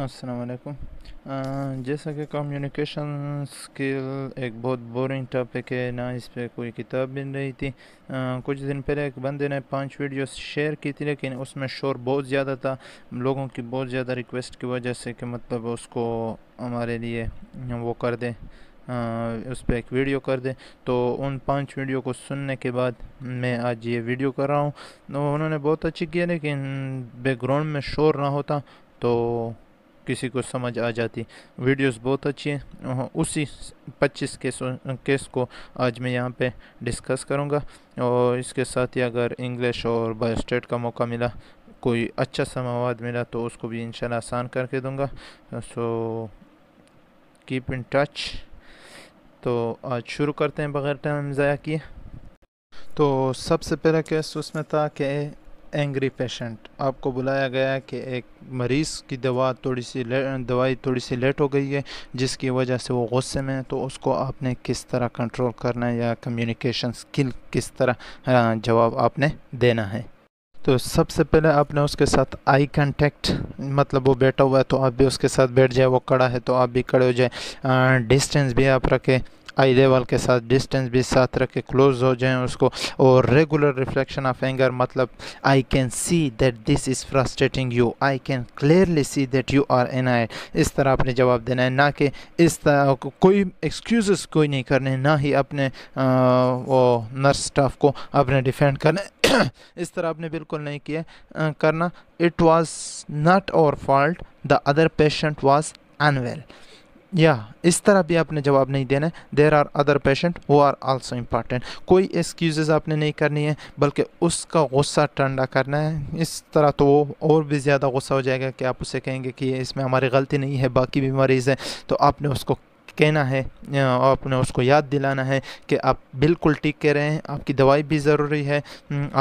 असलकुम uh, जैसा कि कम्युनिकेशन स्किल एक बहुत बोरिंग टॉपिक है ना इस पर कोई किताब बन रही थी आ, uh, कुछ दिन पहले एक बंदे ने पांच वीडियो शेयर की थी लेकिन उसमें शोर बहुत ज़्यादा था लोगों की बहुत ज़्यादा रिक्वेस्ट की वजह से कि मतलब उसको हमारे लिए वो कर दें uh, उस पर एक वीडियो कर दें तो उन पांच वीडियो को सुनने के बाद मैं आज ये वीडियो कर रहा हूँ तो उन्होंने बहुत अच्छी किया लेकिन बैकग्राउंड में शोर ना होता तो किसी को समझ आ जाती वीडियोस बहुत अच्छी हैं हाँ, उसी 25 केस केस को आज मैं यहाँ पे डिस्कस करूँगा और इसके साथ ही अगर इंग्लिश और बायोस्टेट का मौका मिला कोई अच्छा सा मवाद मिला तो उसको भी इन आसान करके दूँगा सो कीप इन टच तो आज शुरू करते हैं बगैर टाइम ज़ाया किए तो सबसे पहला केस उसमें था कि एंग्री पेशेंट आपको बुलाया गया है कि एक मरीज़ की दवा थोड़ी सी दवाई थोड़ी सी लेट हो गई है जिसकी वजह से वो गुस्से में है तो उसको आपने किस तरह कंट्रोल करना है या कम्युनिकेशन स्किल किस तरह हाँ, जवाब आपने देना है तो सबसे पहले आपने उसके साथ आई कांटेक्ट मतलब वो बैठा हुआ है तो आप भी उसके साथ बैठ जाए वो कड़ा है तो आप भी कड़े हो जाए डिस्टेंस भी आप रखें आई लेवल के साथ डिस्टेंस भी साथ रख के क्लोज हो जाए उसको और रेगुलर रिफ्लेक्शन ऑफ एंगर मतलब I can see that this is frustrating you I can clearly see that you are an I इस तरह आपने जवाब देना है ना कि इस तरह को, कोई एक्सक्यूज़ कोई नहीं करने ना ही अपने आ, वो नर्स स्टाफ को अपने डिफेंड करने इस तरह आपने बिल्कुल नहीं किया आ, करना it was not our fault the other patient was unwell या इस तरह भी आपने जवाब नहीं देना है देर आर अदर पेशेंट वो आर आल्सो इम्पॉर्टेंट कोई एक्सक्यूज़ आपने नहीं करनी है बल्कि उसका गुस्सा ठंडा करना है इस तरह तो वो और भी ज़्यादा गुस्सा हो जाएगा कि आप उसे कहेंगे कि इसमें हमारी गलती नहीं है बाकी बीमारीज़ हैं तो आपने उसको कहना है आपने उसको याद दिलाना है कि आप बिल्कुल ठीक कह रहे हैं आपकी दवाई भी ज़रूरी है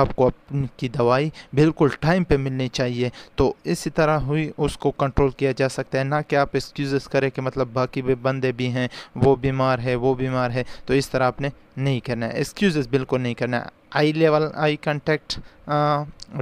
आपको आपकी दवाई बिल्कुल टाइम पे मिलनी चाहिए तो इसी तरह हुई उसको कंट्रोल किया जा सकता है ना कि आप एक्सक्यूज़ करें कि मतलब बाकी भी बंदे भी हैं वो बीमार है वो बीमार है तो इस तरह आपने नहीं करना है एक्सक्यूज़ बिल्कुल नहीं करना है eye level eye contact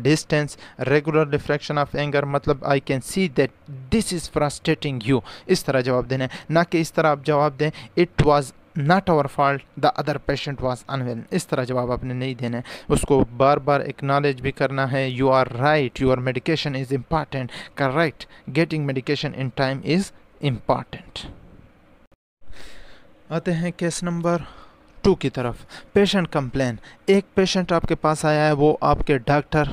distance regular refraction of anger मतलब I can see that this is frustrating you इस तरह जवाब देना है ना कि इस तरह आप जवाब दें it was not our fault the other patient was unwell इस तरह जवाब आपने नहीं देना है उसको बार बार एक्नॉलेज भी करना है you are right your medication is important correct getting medication in time is important आते हैं केस नंबर टू की तरफ पेशेंट कंप्लेन एक पेशेंट आपके पास आया है वो आपके डॉक्टर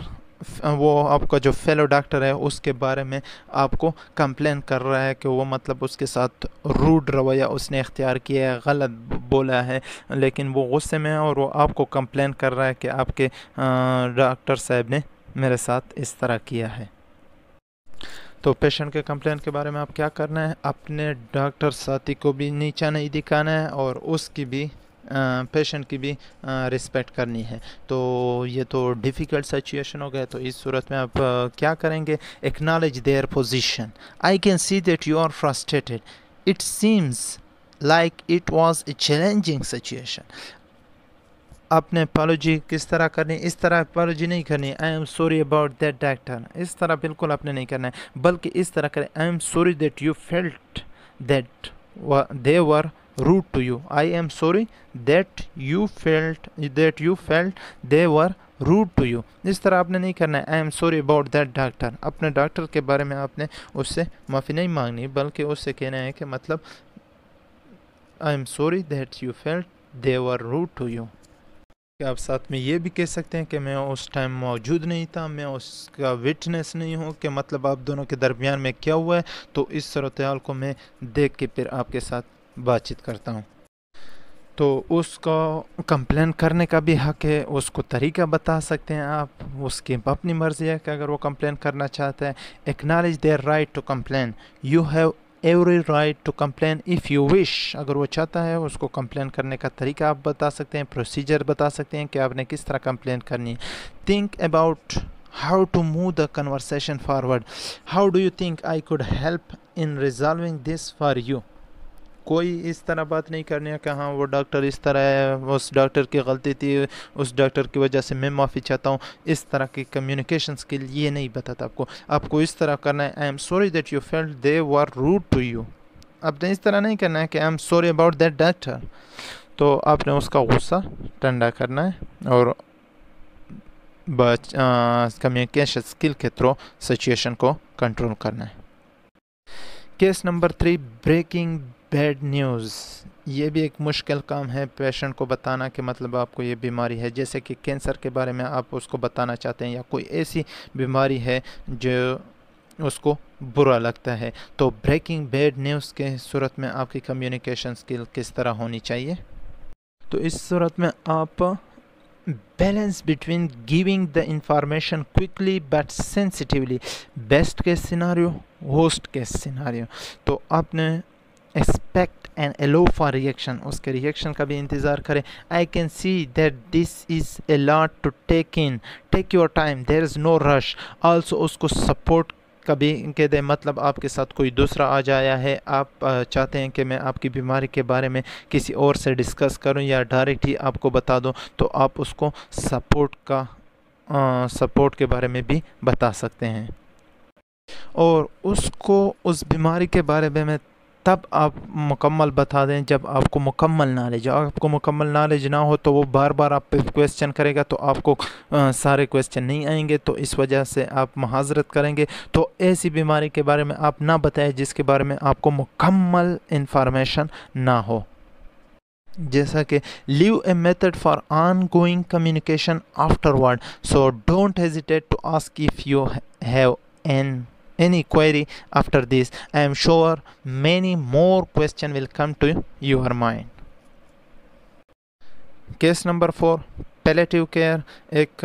वो आपका जो फेलो डॉक्टर है उसके बारे में आपको कंप्लेन कर रहा है कि वो मतलब उसके साथ रूड रवैया उसने इख्तियार किया है गलत बोला है लेकिन वो गुस्से में है और वो आपको कंप्लेन कर रहा है कि आपके डॉक्टर साहब ने मेरे साथ इस तरह किया है तो पेशेंट के कंप्लेंट के बारे में आप क्या करना है अपने डॉक्टर साथी को भी नीचा नहीं दिखाना है और उसकी भी पेशेंट की भी रिस्पेक्ट करनी है तो ये तो डिफ़िकल्ट सिचुएशन हो गया तो इस सूरत में आप क्या करेंगे acknowledge their position I can see that you are frustrated it seems like it was a challenging situation अपने पॉलोजी किस तरह करनी इस तरह पॉलोजी नहीं करनी I am sorry about that doctor इस तरह बिल्कुल आपने नहीं करना है बल्कि इस तरह करें I am sorry that you felt that they were rude to you i am sorry that you felt that you felt they were rude to you इस तरह आपने नहीं करना है I am sorry about that doctor अपने doctor के बारे में आपने उससे माफ़ी नहीं मांगनी बल्कि उससे कहना है कि मतलब I am sorry that you felt they were rude to you क्या आप साथ में ये भी कह सकते हैं कि मैं उस टाइम मौजूद नहीं था मैं उसका विटनेस नहीं हूँ कि मतलब आप दोनों के दरमियान में क्या हुआ है तो इस सूरत हाल को मैं देख के फिर आपके साथ बातचीत करता हूँ तो उसको कंप्लेन करने का भी हक है उसको तरीका बता सकते हैं आप उसकी अपनी मर्ज़ी है कि अगर वो कंप्लेन करना चाहते हैं acknowledge their right to complain you have every right to complain if you wish अगर वो चाहता है उसको कंप्लेन करने का तरीका आप बता सकते हैं प्रोसीजर बता सकते हैं कि आपने किस तरह कंप्लेन करनी है think about how to move the conversation forward how do you think I could help in resolving this for you कोई इस तरह बात नहीं करनी है कि हाँ वो डॉक्टर इस तरह है उस डॉक्टर की गलती थी उस डॉक्टर की वजह से मैं माफ़ी चाहता हूँ इस तरह की कम्युनिकेशन स्किल ये नहीं बताता आपको आपको इस तरह करना है I am sorry that you felt they were rude to you आपने इस तरह नहीं करना है कि I am sorry about that doctor तो आपने उसका गुस्सा ठंडा करना है और कम्युनिकेशन स्किल के थ्रू सिचुएशन को कंट्रोल करना है case number three breaking bad news ये भी एक मुश्किल काम है पेशेंट को बताना कि मतलब आपको ये बीमारी है जैसे कि कैंसर के बारे में आप उसको बताना चाहते हैं या कोई ऐसी बीमारी है जो उसको बुरा लगता है तो ब्रेकिंग बैड न्यूज़ के सूरत में आपकी कम्युनिकेशन स्किल किस तरह होनी चाहिए तो इस सूरत में आप balance between giving the information quickly but sensitively best case scenario host case scenario तो आपने expect and allow for reaction उसके रिएक्शन का भी इंतज़ार करें I can see that this is a lot to take in take your time there is no rush also उसको support कभी इनके दे मतलब आपके साथ कोई दूसरा आ जाया है आप चाहते हैं कि मैं आपकी बीमारी के बारे में किसी और से डिस्कस करूं या डायरेक्ट ही आपको बता दूं तो आप उसको सपोर्ट का आ, सपोर्ट के बारे में भी बता सकते हैं और उसको उस बीमारी के बारे में तब आप मुकम्मल बता दें जब आपको मुकम्मल नॉलेज आपको मुकम्मल नॉलेज ना हो तो वो बार बार आप पे क्वेश्चन करेगा तो आपको आ, सारे क्वेश्चन नहीं आएंगे तो इस वजह से आप महाजरत करेंगे तो ऐसी बीमारी के बारे में आप ना बताएं जिसके बारे में आपको मुकम्मल इंफॉर्मेशन ना हो जैसा कि leave a method for ongoing communication afterward so don't hesitate to ask if you have an any query after this i am sure many more question will come to your mind case number four palliative care एक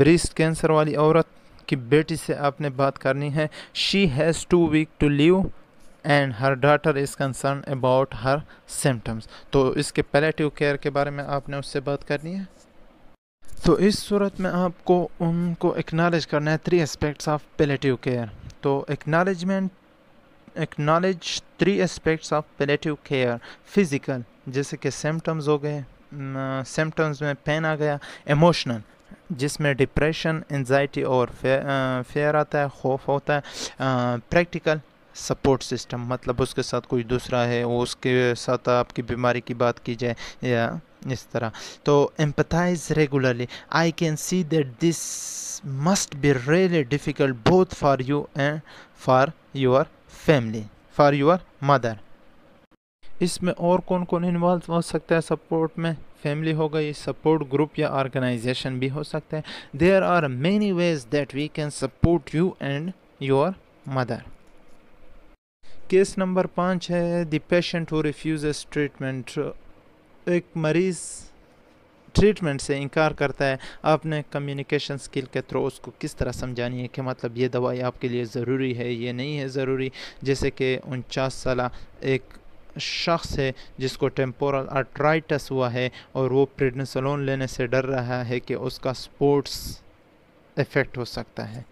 breast cancer wali aurat ki beti se aapne baat karni hai she has 2 week to live and her daughter is concern about her symptoms तो इसके palliative care के बारे में आपने उससे बात करनी है तो इस सूरत में आपको उनको एक्नॉलेज करना है three aspects of palliative care तो acknowledgement acknowledge three aspects of palliative care physical जैसे कि सिम्टम्स हो गए सिम्टम्स में पेन आ गया इमोशनल जिसमें डिप्रेशन एनजाइटी और फेयर आता है खौफ होता है प्रैक्टिकल सपोर्ट सिस्टम मतलब उसके साथ कोई दूसरा है उसके साथ आपकी बीमारी की बात की जाए या इस तरह तो empathize regularly I can see that this must be really difficult both for you and for your family for your mother इसमें और कौन कौन इन्वॉल्व हो सकता है सपोर्ट में फैमिली हो गई सपोर्ट ग्रुप या ऑर्गेनाइजेशन भी हो सकता है there are many ways that we can support you and your mother case number पाँच है the patient who refuses treatment एक मरीज़ ट्रीटमेंट से इनकार करता है आपने कम्युनिकेशन स्किल के थ्रू उसको किस तरह समझानी है कि मतलब ये दवाई आपके लिए ज़रूरी है ये नहीं है ज़रूरी जैसे कि उनचास साल एक शख्स है जिसको टेम्पोरल आर्ट्राइटस हुआ है और वो प्रेडनिसलोन लेने से डर रहा है कि उसका स्पोर्ट्स इफ़ेक्ट हो सकता है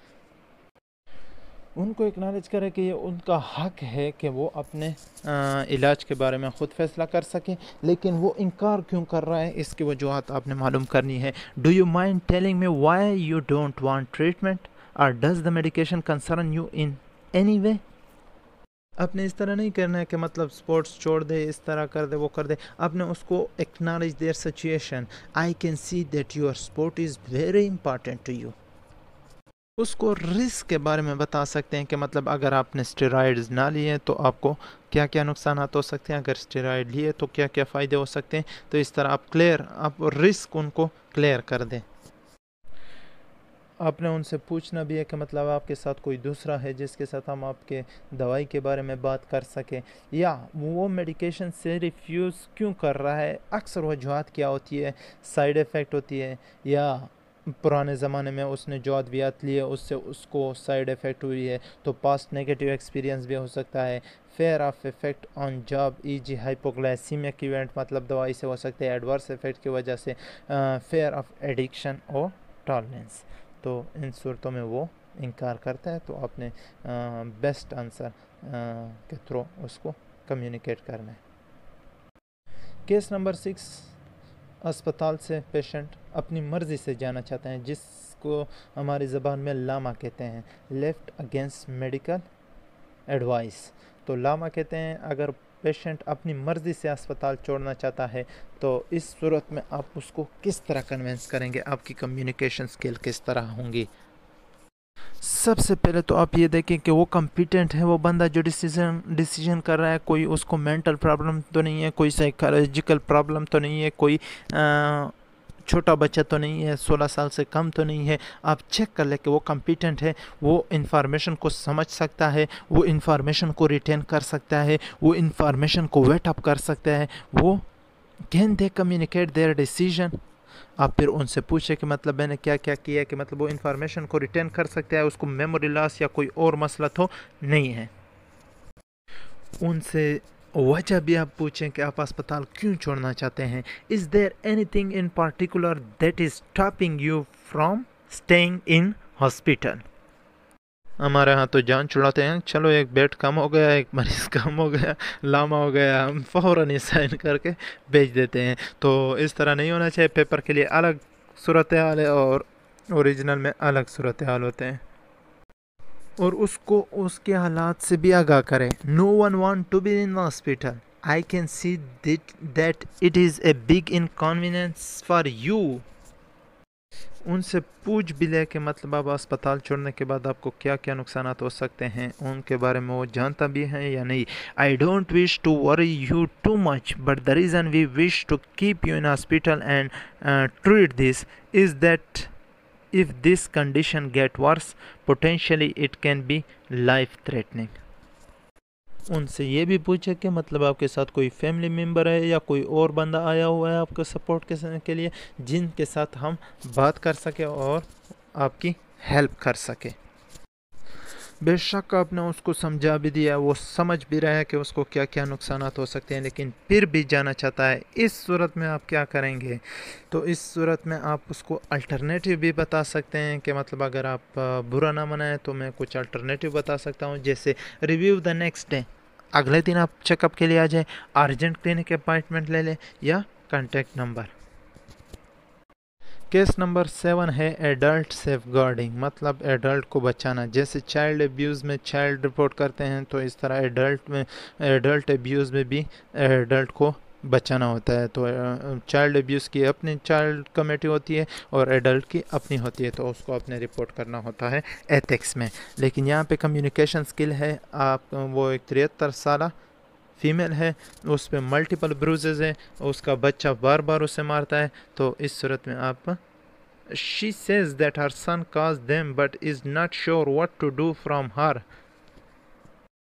उनको इकनॉलेज करें कि ये उनका हक है कि वो अपने आ, इलाज के बारे में ख़ुद फैसला कर सकें लेकिन वो इनकार क्यों कर रहा है इसकी वजूहत आपने मालूम करनी है do you mind telling me why you don't want treatment और does the medication concern you in any way आपने इस तरह नहीं करना है कि मतलब स्पोर्ट्स छोड़ दे इस तरह कर दे वो कर दे आपने उसको acknowledge their situation I can see that your sport is very important to you उसको रिस्क के बारे में बता सकते हैं कि मतलब अगर आपने स्टेराइड ना लिए तो आपको क्या क्या नुकसान हो सकते हैं अगर स्टेराइड लिए तो क्या क्या फ़ायदे हो सकते हैं तो इस तरह आप क्लियर आप रिस्क उनको क्लियर कर दें आपने उनसे पूछना भी है कि मतलब आपके साथ कोई दूसरा है जिसके साथ हम आपके दवाई के बारे में बात कर सकें या वो मेडिकेशन से रिफ्यूज़ क्यों कर रहा है अक्सर वजूहत क्या होती है साइड इफ़ेक्ट होती है या पुराने ज़माने में उसने जो अद्वियात लिए उससे उसको साइड इफ़ेक्ट हुई है तो पास्ट नेगेटिव एक्सपीरियंस भी हो सकता है fear of effect on job E G hypoglycaemic event मतलब दवाई से हो सकते हैं एडवर्स इफेक्ट की वजह से फेयर ऑफ एडिक्शन और टॉलरेंस तो इन सूरतों में वो इनकार करता है तो आपने बेस्ट आंसर के थ्रू उसको कम्युनिकेट करना है केस नंबर सिक्स अस्पताल से पेशेंट अपनी मर्ज़ी से जाना चाहते हैं जिसको हमारी ज़बान में लामा कहते हैं लेफ़्ट अगेंस्ट मेडिकल एडवाइस तो लामा कहते हैं अगर पेशेंट अपनी मर्ज़ी से अस्पताल छोड़ना चाहता है तो इस सूरत में आप उसको किस तरह कन्वेंस करेंगे आपकी कम्युनिकेशन स्किल किस तरह होंगी सबसे पहले तो आप ये देखें कि वो कम्पिटेंट है वो बंदा जो डिसीजन डिसीजन कर रहा है कोई उसको मेंटल प्रॉब्लम तो नहीं है कोई साइकोलॉजिकल प्रॉब्लम तो नहीं है कोई छोटा बच्चा तो नहीं है 16 साल से कम तो नहीं है आप चेक कर लें कि वो कम्पिटेंट है वो इन्फॉर्मेशन को समझ सकता है वो इन्फॉर्मेशन को रिटेन कर सकता है वो इन्फॉर्मेशन को वेटअप कर सकता है वो can they communicate their decision आप फिर उनसे पूछे कि मतलब मैंने क्या क्या किया कि मतलब वो इन्फॉर्मेशन को रिटेन कर सकते हैं उसको मेमोरी लॉस या कोई और मसला तो नहीं है उनसे वजह भी आप पूछें कि आप अस्पताल क्यों छोड़ना चाहते हैं is there thing in particular that is stopping you from staying in hospital हमारे यहाँ तो जान छुड़ाते हैं चलो एक बेड कम हो गया एक मरीज कम हो गया लामा हो गया हम फ़ौर साइन करके भेज देते हैं तो इस तरह नहीं होना चाहिए पेपर के लिए अलग सूरत हाल है और ओरिजिनल में अलग सूरत हाल होते हैं और उसको उसके हालात से भी आगाह करें no one want to be in hospital I can see that it is a big inconvenience for you उनसे पूछ भी ले कि मतलब आप अस्पताल छोड़ने के बाद आपको क्या क्या नुकसान हो सकते हैं उनके बारे में वो जानता भी है या नहीं I don't wish to worry you too much but the reason we wish to keep you in hospital and treat this is that if this condition get worse potentially it can be life threatening उनसे ये भी पूछे कि मतलब आपके साथ कोई family member है या कोई और बंदा आया हुआ है आपके सपोर्ट के, के लिए जिनके साथ हम बात कर सकें और आपकी हेल्प कर सकें बेशक आपने उसको समझा भी दिया वो समझ भी रहा है कि उसको क्या क्या नुकसान हो सकते हैं लेकिन फिर भी जाना चाहता है इस सूरत में आप क्या करेंगे तो इस सूरत में आप उसको अल्टरनेटिव भी बता सकते हैं कि मतलब अगर आप बुरा ना मनाएं तो मैं कुछ अल्टरनेटिव बता सकता हूँ जैसे रिव्यू द नेक्स्ट डे अगले दिन आप चेकअप के लिए आ जाएँ अर्जेंट क्लिनिक अपॉइंटमेंट ले लें या contact number case number seven है एडल्ट सेफ गार्डिंग मतलब एडल्ट को बचाना जैसे चाइल्ड एब्यूज़ में चाइल्ड रिपोर्ट करते हैं तो इस तरह एडल्ट में एडल्ट एब्यूज़ में भी एडल्ट को बचाना होता है तो चाइल्ड एब्यूज़ की अपनी चाइल्ड कमेटी होती है और एडल्ट की अपनी होती है तो उसको अपने रिपोर्ट करना होता है एथिक्स में लेकिन यहाँ पे कम्युनिकेशन स्किल है आप वो एक तिहत्तर साल फीमेल है उस पर मल्टीपल ब्रूजेज़ है उसका बच्चा बार बार उसे मारता है तो इस सूरत में आप she says that her son cause them but is not sure what to do from her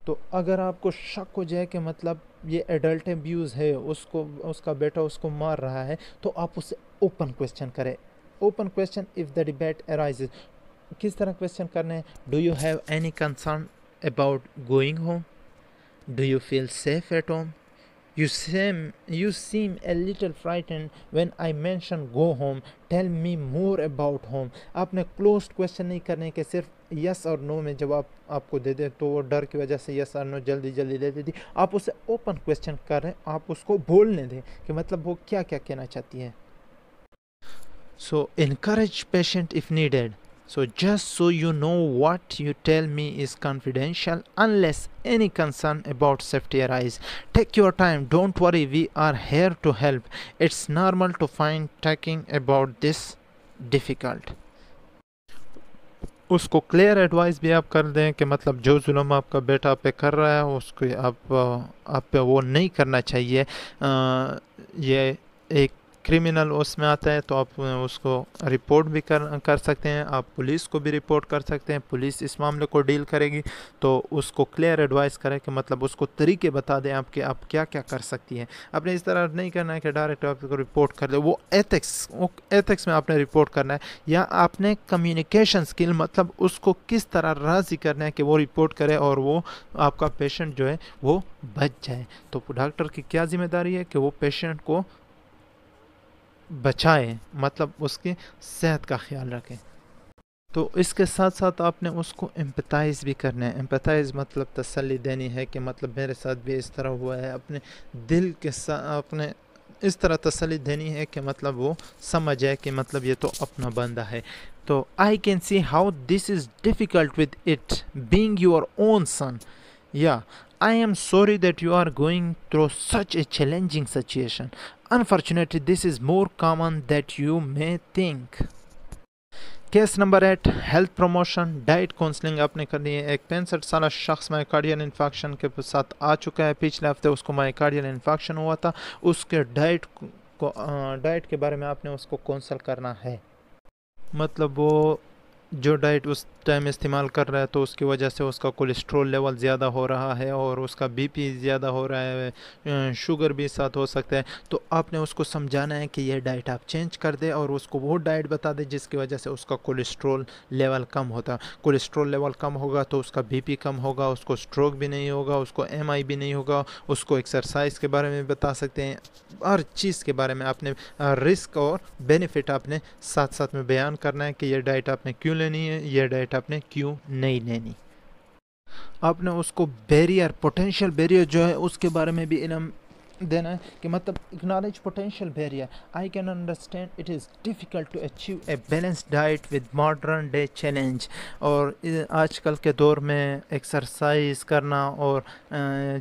तो अगर आपको शक हो जाए कि मतलब ये एडल्ट एब्यूज़ है उसको उसका बेटा उसको मार रहा है तो आप उसे ओपन क्वेश्चन करें open question if the debate arise किस तरह क्वेश्चन करना है do you have any concern about going home Do you feel safe at home? You seem, you seem a little frightened when I mention go home. Tell me more about home. आपने closed question नहीं करने के सिर्फ yes और no में जवाब आपको दे दे तो वो डर की वजह से yes और no जल्दी जल्दी दे देती आप उसे open question कर रहे हैं आप उसको बोलने दें कि मतलब वो क्या क्या कहना चाहती है so increase patient if needed so just so you know what you tell me is confidential unless any concern about safety arise take your time don't worry we are here to help it's normal to find talking about this difficult उसको clear advice भी आप कर दें कि मतलब जो जुल्म आपका बेटा आप पे कर रहा है उसको आप आप पे वो नहीं करना चाहिए आ, ये एक क्रिमिनल उसमें आता है तो आप उसको रिपोर्ट भी कर कर सकते हैं आप पुलिस को भी रिपोर्ट कर सकते हैं पुलिस इस मामले को डील करेगी तो उसको क्लियर एडवाइस करें कि मतलब उसको तरीके बता दें आपके आप क्या क्या कर सकती हैं आपने इस तरह नहीं करना है कि डायरेक्ट आपको रिपोर्ट कर दे वो एथिक्स वो एथिक्स में आपने रिपोर्ट करना है या आपने कम्युनिकेशन स्किल मतलब उसको किस तरह राजी करना है कि वो रिपोर्ट करे और वो आपका पेशेंट जो है वो बच जाए तो डॉक्टर की क्या जिम्मेदारी है कि वो पेशेंट को बचाएं मतलब उसके सेहत का ख्याल रखें तो इसके साथ साथ आपने उसको एम्पथाइज भी करना है एम्पथाइज मतलब तसल्ली देनी है कि मतलब मेरे साथ भी इस तरह हुआ है अपने दिल के साथ अपने इस तरह तसली देनी है कि मतलब वो समझ जाए कि मतलब ये तो अपना बंदा है तो I can see how this is difficult with it being your own son या I am sorry that you are going through such a challenging situation. Unfortunately, this is more common that you may think. Case number eight health promotion diet counselling आपने करनी है एक पैंसठ साल शख्स myocardial infection के साथ आ चुका है पिछले हफ्ते उसको माइकार्डियल इन्फेक्शन हुआ था उसके डाइट को डाइट के बारे में आपने उसको कौंसल करना है मतलब वो जो डाइट उस टाइम इस्तेमाल कर रहा है तो उसकी वजह से उसका कोलेस्ट्रॉल लेवल ज़्यादा हो रहा है और उसका बीपी ज़्यादा हो रहा है शुगर भी साथ हो सकता है तो आपने उसको समझाना है कि यह डाइट आप चेंज कर दें और उसको वो डाइट बता दें जिसकी वजह से उसका कोलेस्ट्रॉल लेवल कम होता कोलेस्ट्रॉल लेवल कम होगा तो उसका बी कम होगा उसको स्ट्रोक भी नहीं होगा उसको एम भी नहीं होगा उसको एक्सरसाइज के बारे में बता सकते हैं हर चीज़ के बारे में आपने रिस्क और बेनिफिट आपने साथ साथ में बयान करना है कि यह डाइट आपने क्यों लेनी है यह डाइट आपने क्यों नहीं लेनी आपने उसको बैरियर पोटेंशियल बैरियर जो है उसके बारे में भी इलम देना है कि मतलब acknowledge potential barrier I can understand it is difficult to achieve a balance diet with modern day challenge और आजकल के दौर में एक्सरसाइज करना और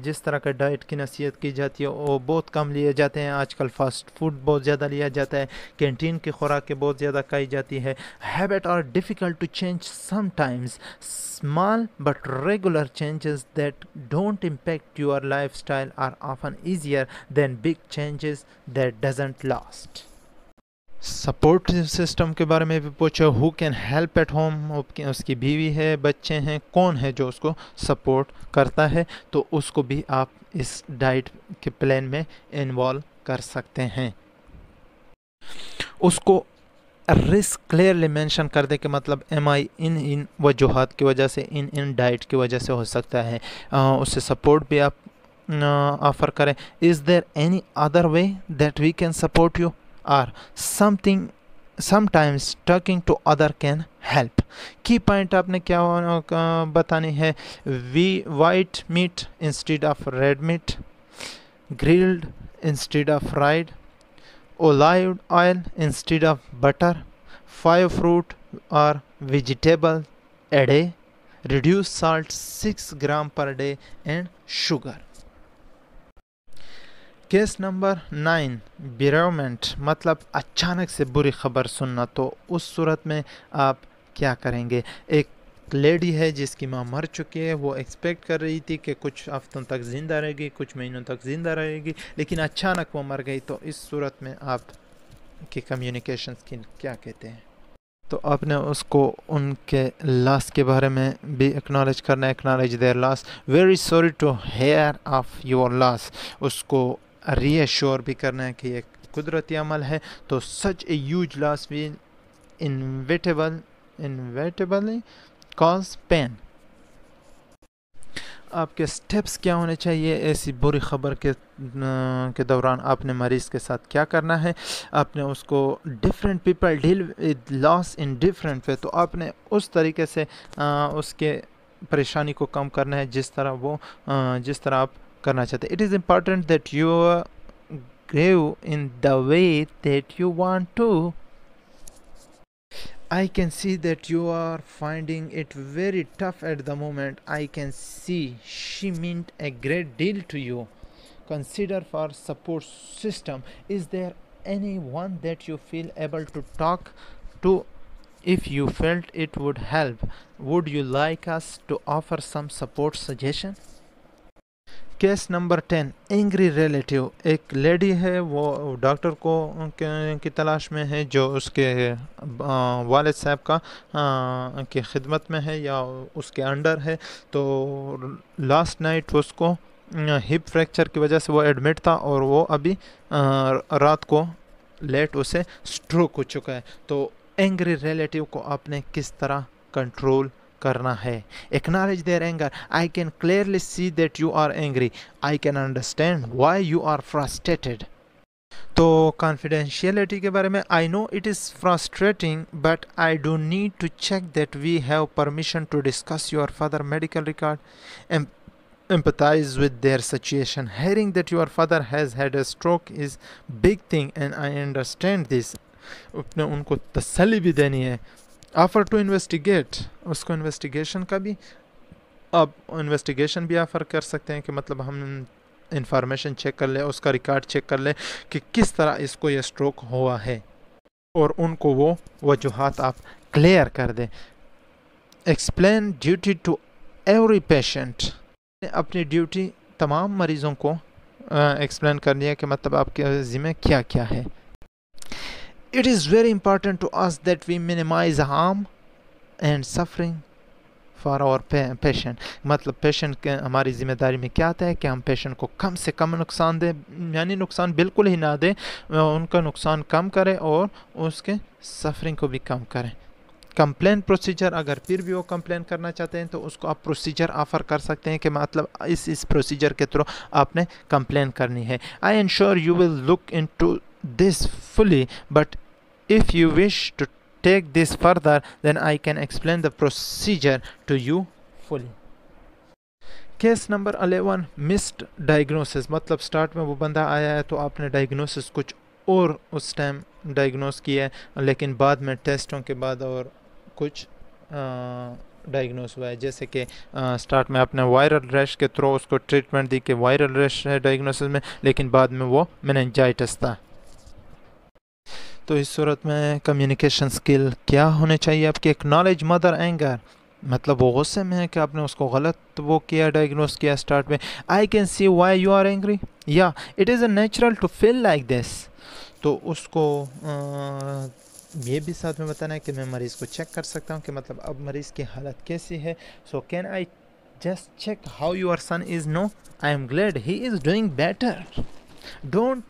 जिस तरह के डाइट की नसीहत की जाती है वो बहुत कम लिए जाते हैं आजकल फास्ट फूड बहुत ज़्यादा लिया जाता है कैंटीन की खुराकें बहुत ज़्यादा खाई जाती है habit are difficult to change sometimes small but regular changes that don't impact your lifestyle are often easier there then big changes that doesn't last support system के बारे में भी पूछो who can help at home उसकी बीवी है बच्चे हैं कौन है जो उसको सपोर्ट करता है तो उसको भी आप इस डाइट के प्लान में इन्वॉल्व कर सकते हैं उसको रिस्क क्लियरली मेंशन कर दे कि मतलब एम आई इन इन वजूहत की वजह से इन इन डाइट की वजह से हो सकता है उससे सपोर्ट भी आप ऑफर करें is there any other way that we can support you or something sometimes talking to other can help की पॉइंट आपने क्या uh, बतानी है we white meat instead of red meat grilled instead of fried olive oil instead of butter five fruit और vegetable a day reduce salt six gram per day and sugar case number nine bereavement मतलब अचानक से बुरी खबर सुनना तो उस सूरत में आप क्या करेंगे एक लेडी है जिसकी माँ मर चुकी है वो एक्सपेक्ट कर रही थी कि कुछ हफ्तों तक ज़िंदा रहेगी कुछ महीनों तक ज़िंदा रहेगी लेकिन अचानक वो मर गई तो इस सूरत में आप के कम्युनिकेशन की क्या कहते हैं तो आपने उसको उनके लॉस के बारे में भी एक्नॉलेज करना है acknowledge their loss very sorry to hear of your loss उसको रीश्योर भी करना है कि एक कुदरती अमल है तो सच ए यूज लॉस भी इनवेटेबल इनवेटेबली कॉज पेन आपके स्टेप्स क्या होने चाहिए ऐसी बुरी ख़बर के के दौरान आपने मरीज़ के साथ क्या करना है आपने उसको different people deal with loss in different way तो आपने उस तरीके से आ, उसके परेशानी को कम करना है जिस तरह वो आ, जिस तरह आप It is important that you important uh, in the way that you want to. I can see that you are finding it very tough at the moment. I can see she meant a great deal to you. Consider for support system. Is there anyone that you feel able to talk to? If you felt it would help, would you like us to offer some support suggestion? Case number ten angry relative एक lady है वो doctor को की तलाश में है जो उसके वालद साहब का की खिदमत में है या उसके अंडर है तो लास्ट नाइट उसको हिप फ्रैक्चर की वजह से वो एडमिट था और वो अभी रात को लेट उसे स्ट्रोक हो चुका है तो एंग्री रिलेटिव को आपने किस तरह कंट्रोल करना है acknowledge their anger I can clearly see that you are angry I can understand why you are frustrated तो कॉन्फिडेंशियलिटी के बारे में I know it is frustrating but I do need to check that we have permission to discuss your father medical record and with their situation situation. That your father has has had a stroke is big thing and I understand उनको तसली भी देनी है offer to investigate उसको investigation का भी आप investigation भी ऑफ़र कर सकते हैं कि मतलब हम इंफॉर्मेशन चेक कर लें उसका रिकॉर्ड चेक कर लें कि किस तरह इसको ये स्ट्रोक हुआ है और उनको वो वजूहत आप क्लियर कर दें explain duty to every patient अपनी ड्यूटी तमाम मरीज़ों को एक्सप्लेन कर लिया कि मतलब आपके ज़िम्मे क्या क्या है It is very important to us that we minimize harm and suffering for our patient मतलब पेशेंट के हमारी जिम्मेदारी में क्या आता है कि हम पेशेंट को कम से कम नुकसान दें यानी नुकसान बिल्कुल ही ना दें उनका नुकसान कम करें और उसके सफरिंग को भी कम करें कंप्लेन प्रोसीजर अगर फिर भी वो कंप्लेन करना चाहते हैं तो उसको आप प्रोसीजर ऑफ़र कर सकते हैं कि मतलब इस इस प्रोसीजर के थ्रू आपने कंप्लेन करनी है I ensure you will look into this fully but if you wish to take this further then I can explain the procedure to you fully case number eleven missed diagnosis मतलब start में वो बंदा आया है तो आपने diagnosis कुछ और उस टाइम डायग्नोस किया है लेकिन बाद में टेस्टों के बाद और कुछ डायग्नोस हुआ है जैसे कि स्टार्ट में आपने वायरल रैश के थ्रू उसको ट्रीटमेंट दी कि वायरल रैश है डायग्नोसिस में लेकिन बाद में वो मैनजाइटस था तो इस सूरत में कम्युनिकेशन स्किल क्या होने चाहिए एक एक्नॉलेज मदर एंगर मतलब वो गुस्से में है कि आपने उसको गलत वो किया डायग्नोस किया स्टार्ट में I can see why you are angry या it is a natural to feel like this तो उसको आ, ये भी साथ में बताना है कि मैं मरीज़ को चेक कर सकता हूँ कि मतलब अब मरीज़ की हालत कैसी है so can I just check how your son is no I am glad he is doing better don't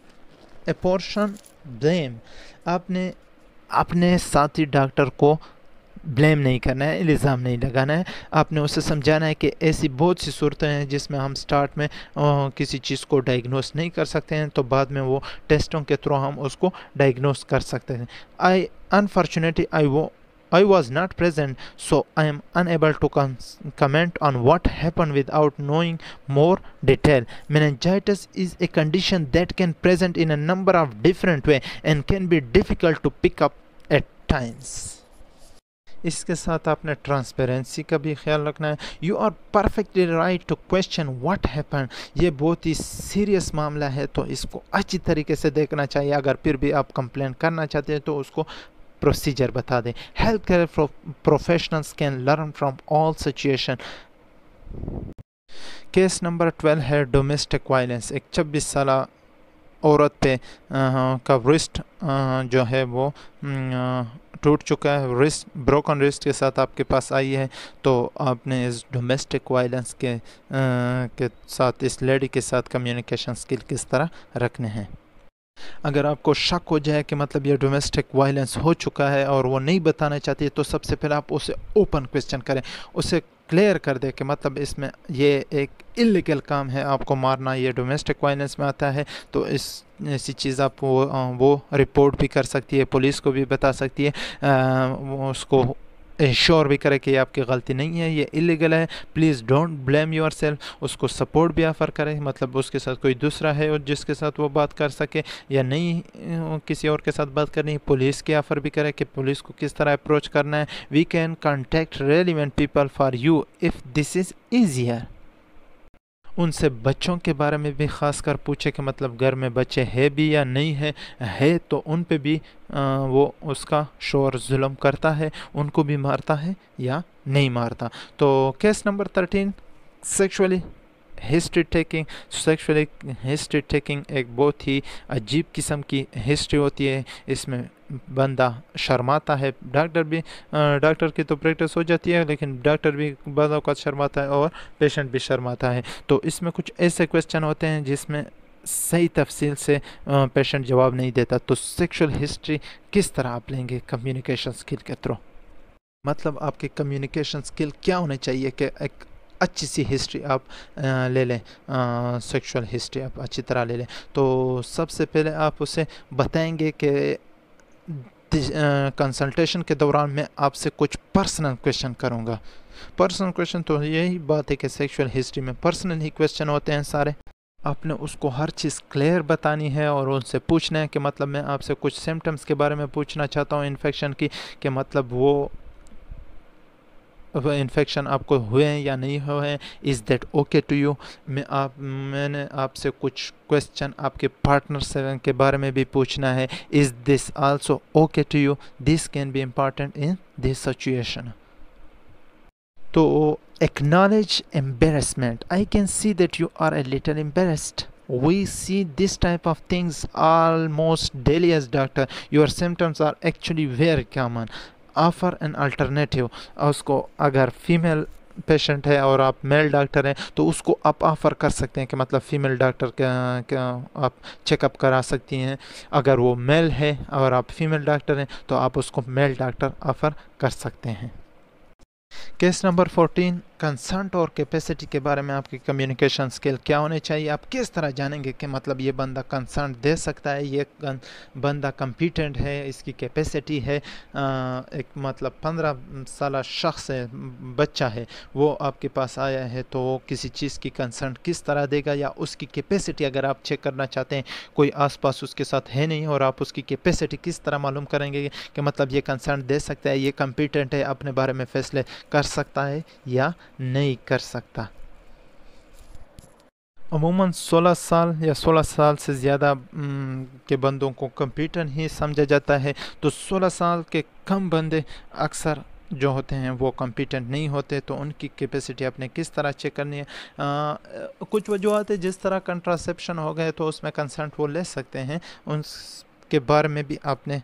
apportion blame आपने अपने साथी डॉक्टर को ब्लेम नहीं करना है इल्ज़ाम नहीं लगाना है आपने उसे समझाना है कि ऐसी बहुत सी सूरतें हैं जिसमें हम स्टार्ट में आ, किसी चीज़ को डायग्नोस नहीं कर सकते हैं तो बाद में वो टेस्टों के थ्रू हम उसको डायग्नोस कर सकते हैं आई अनफॉर्चुनेटली आई वो I was not present, so I am unable to comment on what happened without knowing more detail. Meningitis is a condition that can present in a number of different ways and can be difficult to pick up at times. इसके साथ आपने transparency का भी ख्याल रखना है you are perfectly right to question what happen ये बहुत ही सीरियस मामला है तो इसको अच्छी तरीके से देखना चाहिए अगर फिर भी आप कंप्लेंट करना चाहते हैं तो उसको प्रोसीजर बता दें health care professionals can learn from all situation case number twelve है डोमेस्टिक वायलेंस एक छब्बीस साल औरत पे का रिस्ट जो है वो टूट चुका है रिस्ट ब्रोकन रिस्ट के साथ आपके पास आई है तो आपने इस डोमेस्टिक वायलेंस के के साथ इस लेडी के साथ कम्युनिकेशन स्किल किस तरह रखने हैं अगर आपको शक हो जाए कि मतलब ये डोमेस्टिक वायलेंस हो चुका है और वो नहीं बताना चाहती है तो सबसे पहले आप उसे ओपन क्वेश्चन करें उसे क्लियर कर दे कि मतलब इसमें ये एक इलीगल काम है आपको मारना ये डोमेस्टिक वायलेंस में आता है तो इस ऐसी चीज़ आप वो वो रिपोर्ट भी कर सकती है पुलिस को भी बता सकती है आ, उसको इंश्योर भी करें कि ये आपकी गलती नहीं है ये इलीगल है please don't blame yourself उसको सपोर्ट भी ऑफ़र करें मतलब उसके साथ कोई दूसरा है और जिसके साथ वो बात कर सके या नहीं किसी और के साथ बात करनी पुलिस की ऑफ़र भी करें कि पुलिस को किस तरह अप्रोच करना है we can contact relevant people for you if this is easier उनसे बच्चों के बारे में भी ख़ास कर पूछे कि मतलब घर में बच्चे है भी या नहीं है है तो उन पे भी आ, वो उसका शोर जुल्म करता है उनको भी मारता है या नहीं मारता तो case number thirteen sexually history taking sexual history taking एक बहुत ही अजीब किस्म की हिस्ट्री होती है इसमें बंदा शर्माता है डॉक्टर भी डॉक्टर की तो प्रैक्टिस हो जाती है लेकिन डॉक्टर भी बंद अवकात शर्माता है और पेशेंट भी शर्माता है तो इसमें कुछ ऐसे क्वेश्चन होते हैं जिसमें सही तफसील से पेशेंट जवाब नहीं देता तो सेक्सुअल हिस्ट्री किस तरह आप लेंगे कम्युनिकेशन स्किल के थ्रू मतलब आपके कम्युनिकेशन स्किल क्या होने चाहिए कि एक अच्छी सी हिस्ट्री आप ले लें सेक्शुअल हिस्ट्री आप अच्छी तरह ले लें तो सबसे पहले आप उसे बताएंगे कि कंसल्टेशन के दौरान मैं आपसे कुछ पर्सनल क्वेश्चन करूँगा पर्सनल क्वेश्चन तो यही बात है कि सेक्सुअल हिस्ट्री में पर्सनल ही क्वेश्चन होते हैं सारे आपने उसको हर चीज़ क्लियर बतानी है और उनसे पूछना है कि मतलब मैं आपसे कुछ सिम्टम्स के बारे में पूछना चाहता हूँ इन्फेक्शन की कि मतलब वो इन्फेक्शन आपको हुए हैं या नहीं हुए हैं is that okay to you मैं आप मैंने आपसे कुछ क्वेश्चन आपके पार्टनर से के बारे में भी पूछना है is this also okay to you this can be important in this situation तो acknowledge embarrassment I can see that you are a little embarrassed we see this type of things almost daily as doctor your symptoms are actually very common offer an alternative उसको अगर female patient है और आप mail doctor हैं तो उसको आप offer कर सकते हैं कि मतलब फ़ीमेल डॉक्टर का आप चेकअप करा सकती हैं अगर वो मेल है और आप फीमेल डॉक्टर हैं तो आप उसको मेल डॉक्टर ऑफ़र कर सकते हैं केस नंबर 14 कंसर्ट और कैपेसिटी के बारे में आपकी कम्युनिकेशन स्किल क्या होने चाहिए आप किस तरह जानेंगे कि मतलब ये बंदा कंसर्ट दे सकता है ये बंदा कंपिटेंट है इसकी कैपेसिटी है आ, एक मतलब पंद्रह साल शख्स है बच्चा है वो आपके पास आया है तो किसी चीज़ की कंसर्ट किस तरह देगा या उसकी कैपेसिटी अगर आप चेक करना चाहते हैं कोई आस उसके साथ है नहीं और आप उसकी कैपेसिटी किस तरह मालूम करेंगे कि मतलब ये कंसर्ट दे सकता है ये कंपिटेंट है अपने बारे में फैसले कर सकता है या नहीं कर सकता अमूमन 16 साल या 16 साल से ज़्यादा के बंदों को कंप्यूटर ही समझा जाता है तो 16 साल के कम बंदे अक्सर जो होते हैं वो कंपिटेंट नहीं होते तो उनकी कैपेसिटी आपने किस तरह चेक करनी है आ, कुछ वजूहत है जिस तरह कंट्रासेप्शन हो गए तो उसमें कंसेंट वो ले सकते हैं उन के बारे में भी आपने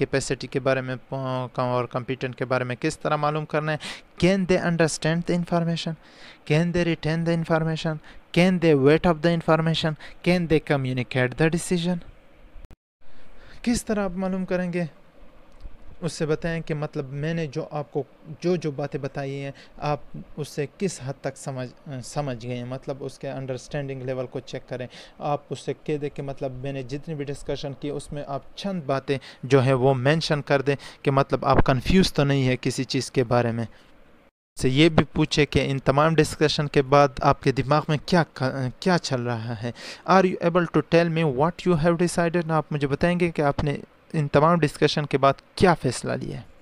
कैपेसिटी के बारे में और कंप्यूटेंट के बारे में किस तरह मालूम करना है can they understand the information can they retain the information can they weight of the information can they communicate the decision किस तरह आप मालूम करेंगे उससे बताएं कि मतलब मैंने जो आपको जो जो बातें बताई हैं आप उससे किस हद तक समझ समझ गए हैं मतलब उसके अंडरस्टैंडिंग लेवल को चेक करें आप उससे कह दें कि मतलब मैंने जितनी भी डिस्कशन की उसमें आप चंद बातें जो है वो मेंशन कर दें कि मतलब आप कंफ्यूज तो नहीं है किसी चीज़ के बारे में से ये भी पूछे कि इन तमाम डिस्कशन के बाद आपके दिमाग में क्या क्या चल रहा है are you able to tell me what you have decided आप मुझे बताएंगे कि आपने इन तमाम डिस्कशन के बाद क्या फ़ैसला लिया है